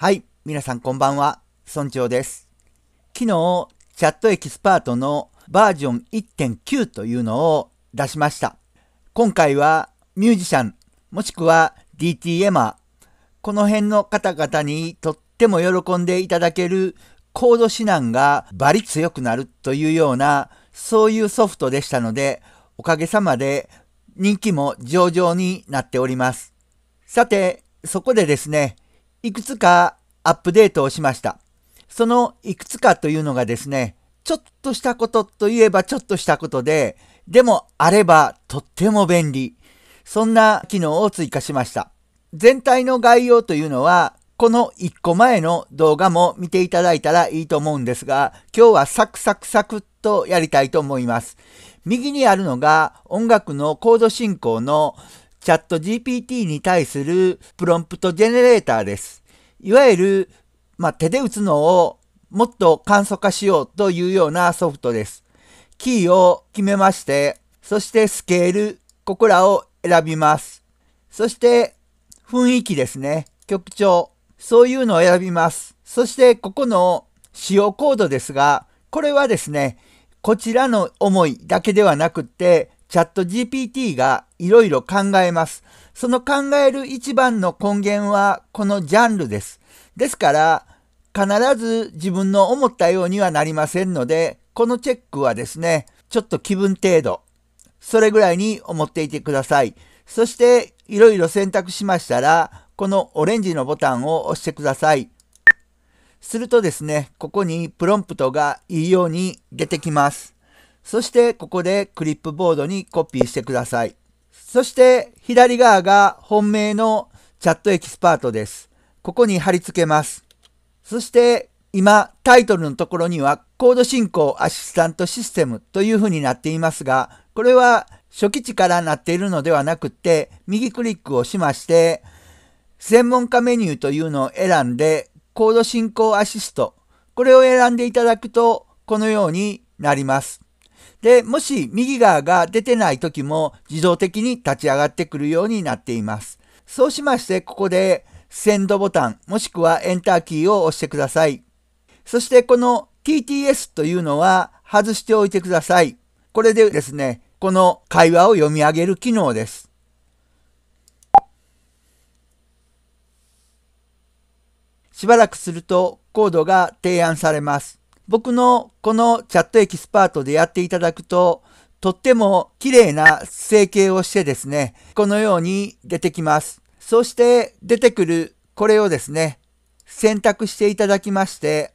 はい、皆さんこんばんは、村長です。昨日、チャットエキスパートのバージョン1.9というのを出しました。今回はミュージシャン、もしくは d t m a この辺の方々にとっても喜んでいただけるコード指南がバリ強くなるというような、そういうソフトでしたので、おかげさまで人気も上々になっております。さて、そこでですね、いくつかアップデートをしました。そのいくつかというのがですね、ちょっとしたことといえばちょっとしたことで、でもあればとっても便利。そんな機能を追加しました。全体の概要というのは、この1個前の動画も見ていただいたらいいと思うんですが、今日はサクサクサクっとやりたいと思います。右にあるのが音楽のコード進行のチャット GPT に対するプロンプトジェネレーターです。いわゆる、まあ、手で打つのをもっと簡素化しようというようなソフトです。キーを決めまして、そしてスケール、ここらを選びます。そして、雰囲気ですね。曲調。そういうのを選びます。そして、ここの使用コードですが、これはですね、こちらの思いだけではなくて、チャット GPT がいろいろ考えます。その考える一番の根源はこのジャンルです。ですから、必ず自分の思ったようにはなりませんので、このチェックはですね、ちょっと気分程度、それぐらいに思っていてください。そして、いろいろ選択しましたら、このオレンジのボタンを押してください。するとですね、ここにプロンプトがいいように出てきます。そして、ここでクリップボードにコピーしてください。そして左側が本命のチャットエキスパートです。ここに貼り付けます。そして今タイトルのところにはコード進行アシスタントシステムというふうになっていますが、これは初期値からなっているのではなくて、右クリックをしまして、専門家メニューというのを選んで、コード進行アシスト、これを選んでいただくと、このようになります。で、もし右側が出てない時も自動的に立ち上がってくるようになっています。そうしまして、ここでセンドボタンもしくはエンターキーを押してください。そしてこの TTS というのは外しておいてください。これでですね、この会話を読み上げる機能です。しばらくするとコードが提案されます。僕のこのチャットエキスパートでやっていただくと、とっても綺麗な成形をしてですね、このように出てきます。そして出てくるこれをですね、選択していただきまして、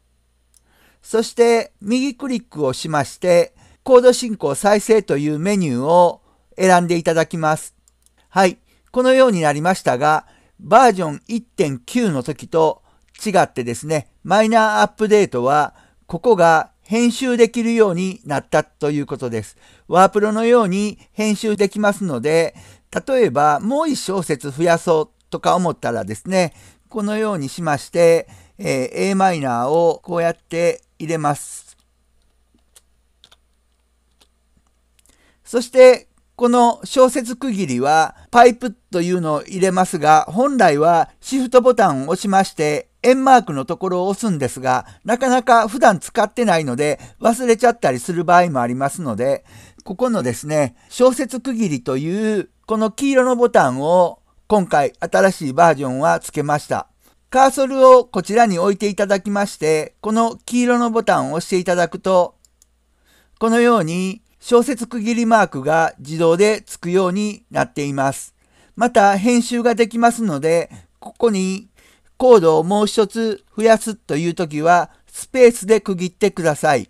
そして右クリックをしまして、コード進行再生というメニューを選んでいただきます。はい。このようになりましたが、バージョン1.9の時と違ってですね、マイナーアップデートはここが編集できるようになったということです。ワープロのように編集できますので、例えばもう一小節増やそうとか思ったらですね、このようにしまして、えー、a マイナーをこうやって入れます。そしてこの小節区切りはパイプというのを入れますが、本来はシフトボタンを押しまして円マークのところを押すんですが、なかなか普段使ってないので忘れちゃったりする場合もありますので、ここのですね、小説区切りというこの黄色のボタンを今回新しいバージョンは付けました。カーソルをこちらに置いていただきまして、この黄色のボタンを押していただくと、このように小説区切りマークが自動で付くようになっています。また編集ができますので、ここにコードをもう一つ増やすという時は、スペースで区切ってください。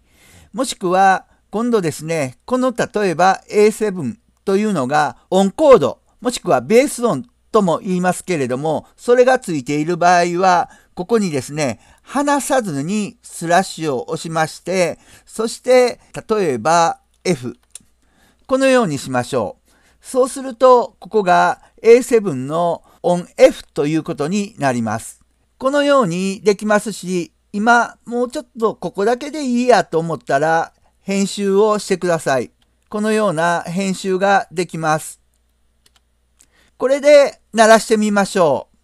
もしくは、今度ですね、この例えば A7 というのが、オンコード、もしくはベース音とも言いますけれども、それがついている場合は、ここにですね、離さずにスラッシュを押しまして、そして、例えば F。このようにしましょう。そうすると、ここが A7 の ONF ということになります。このようにできますし、今もうちょっとここだけでいいやと思ったら編集をしてください。このような編集ができます。これで鳴らしてみましょう。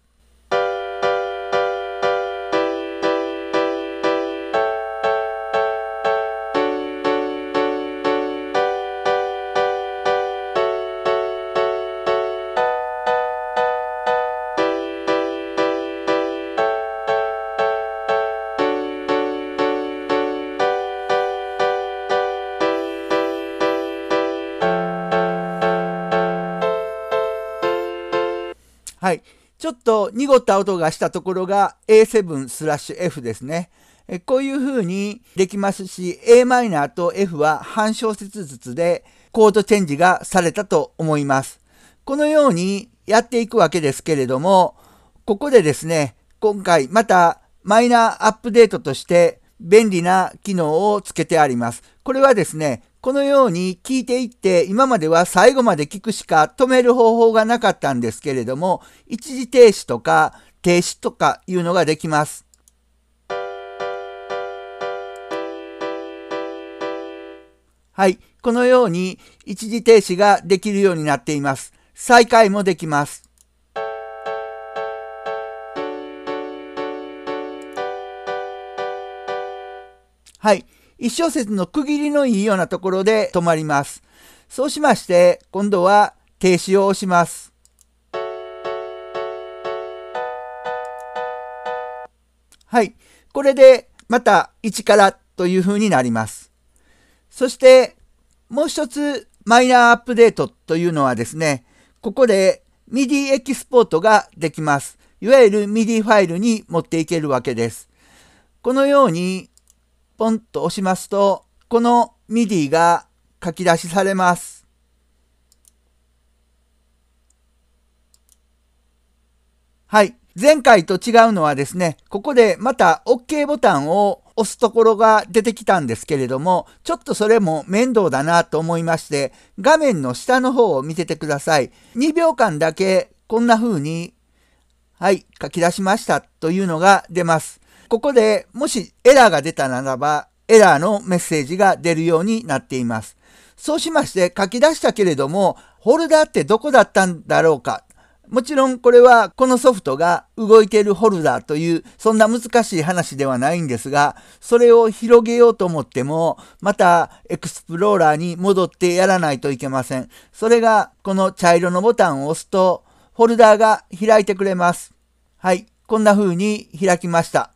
ちょっと濁った音がしたところが A7 スラッシュ F ですね。こういう風にできますし、Am と F は半小節ずつでコードチェンジがされたと思います。このようにやっていくわけですけれども、ここでですね、今回またマイナーアップデートとして便利な機能をつけてあります。これはですね、このように聞いていって今までは最後まで聞くしか止める方法がなかったんですけれども一時停止とか停止とかいうのができます。はい。このように一時停止ができるようになっています。再開もできます。はい。一小節の区切りのいいようなところで止まります。そうしまして、今度は停止を押します。はい。これでまた1からという風になります。そして、もう一つマイナーアップデートというのはですね、ここで MIDI エキスポートができます。いわゆる MIDI ファイルに持っていけるわけです。このようにポンと押しますと、この MIDI が書き出しされます。はい。前回と違うのはですね、ここでまた OK ボタンを押すところが出てきたんですけれども、ちょっとそれも面倒だなと思いまして、画面の下の方を見ててください。2秒間だけこんな風に、はい、書き出しましたというのが出ます。ここでもしエラーが出たならば、エラーのメッセージが出るようになっています。そうしまして書き出したけれども、ホルダーってどこだったんだろうか。もちろんこれはこのソフトが動いているホルダーというそんな難しい話ではないんですが、それを広げようと思っても、またエクスプローラーに戻ってやらないといけません。それがこの茶色のボタンを押すと、ホルダーが開いてくれます。はい、こんな風に開きました。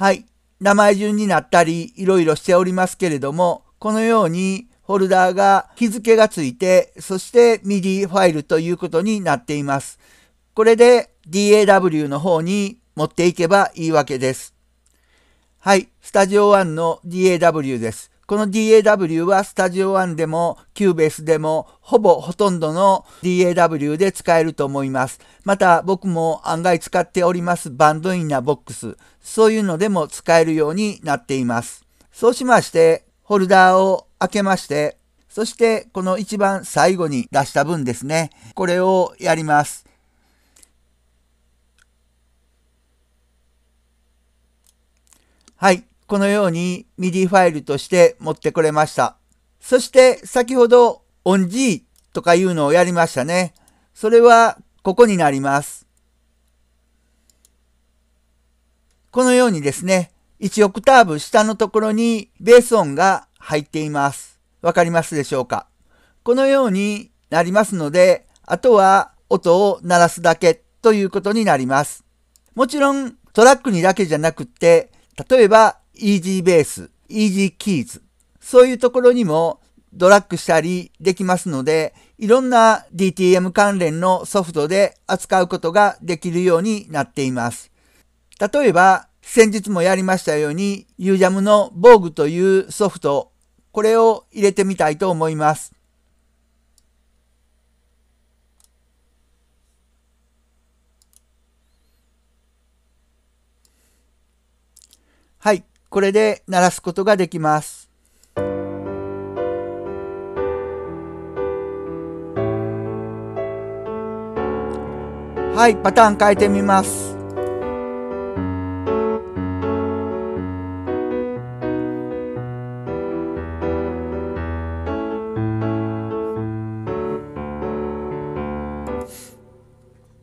はい、名前順になったり、いろいろしておりますけれども、このようにフォルダーが日付がついて、そして MIDI ファイルということになっています。これで DAW の方に持っていけばいいわけです。はい、スタジオ1の DAW です。この DAW はスタジオ1でも c u b ベ s スでもほぼほとんどの DAW で使えると思います。また僕も案外使っておりますバンドインナーボックス、そういうのでも使えるようになっています。そうしまして、ホルダーを開けまして、そしてこの一番最後に出した分ですね、これをやります。はい。このように MIDI ファイルとして持ってくれました。そして先ほど OnG とかいうのをやりましたね。それはここになります。このようにですね、1オクターブ下のところにベース音が入っています。わかりますでしょうかこのようになりますので、あとは音を鳴らすだけということになります。もちろんトラックにだけじゃなくって、例えばイージーベース、イージーキーズ、そういうところにもドラッグしたりできますので、いろんな DTM 関連のソフトで扱うことができるようになっています。例えば、先日もやりましたように、ユージャムの防具というソフト、これを入れてみたいと思います。はい。これで鳴らすことができます。はい、パターン変えてみます。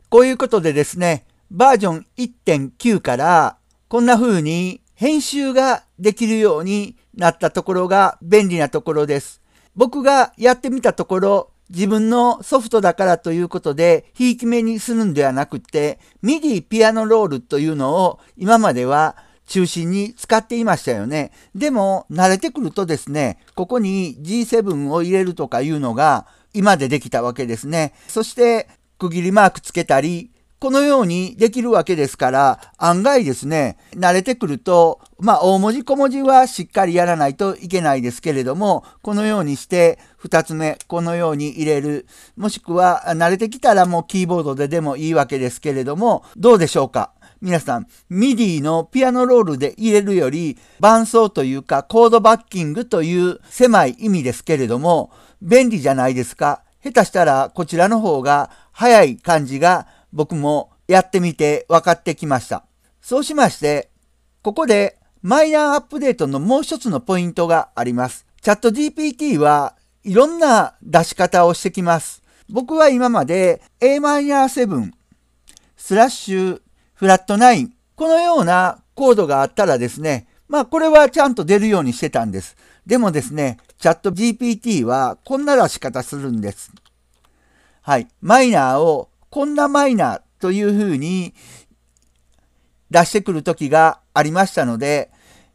こういうことでですね、バージョン1.9からこんな風に編集ができるようになったところが便利なところです。僕がやってみたところ、自分のソフトだからということで、ひいき目にするんではなくて、ミディピアノロールというのを今までは中心に使っていましたよね。でも、慣れてくるとですね、ここに G7 を入れるとかいうのが今でできたわけですね。そして、区切りマークつけたり、このようにできるわけですから、案外ですね、慣れてくると、まあ、大文字小文字はしっかりやらないといけないですけれども、このようにして、2つ目、このように入れる。もしくは、慣れてきたらもうキーボードででもいいわけですけれども、どうでしょうか皆さん、ミディのピアノロールで入れるより、伴奏というかコードバッキングという狭い意味ですけれども、便利じゃないですか。下手したらこちらの方が早い感じが僕もやってみて分かってきました。そうしまして、ここでマイナーアップデートのもう一つのポイントがあります。チャット GPT はいろんな出し方をしてきます。僕は今まで Am7 スラッシュフラット9このようなコードがあったらですね、まあこれはちゃんと出るようにしてたんです。でもですね、チャット GPT はこんな出し方するんです。はい。マイナーをこんなマイナーというふうに出してくる時がありましたので、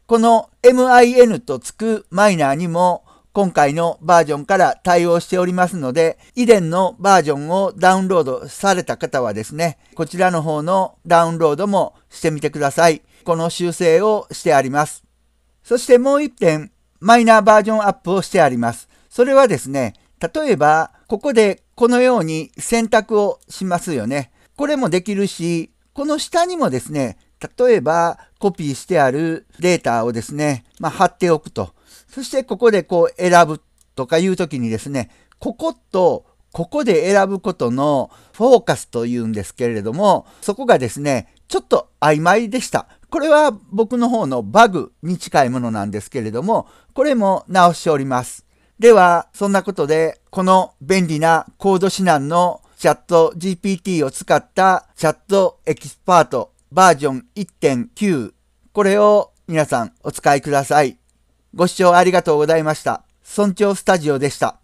この min とつくマイナーにも今回のバージョンから対応しておりますので、以前のバージョンをダウンロードされた方はですね、こちらの方のダウンロードもしてみてください。この修正をしてあります。そしてもう一点、マイナーバージョンアップをしてあります。それはですね、例えばここでこのように選択をしますよね。これもできるし、この下にもですね、例えばコピーしてあるデータをですね、まあ、貼っておくと。そしてここでこう選ぶとかいう時にですね、こことここで選ぶことのフォーカスというんですけれども、そこがですね、ちょっと曖昧でした。これは僕の方のバグに近いものなんですけれども、これも直しております。では、そんなことで、この便利なコード指南のチャット GPT を使ったチャットエキスパートバージョン1.9これを皆さんお使いください。ご視聴ありがとうございました。村長スタジオでした。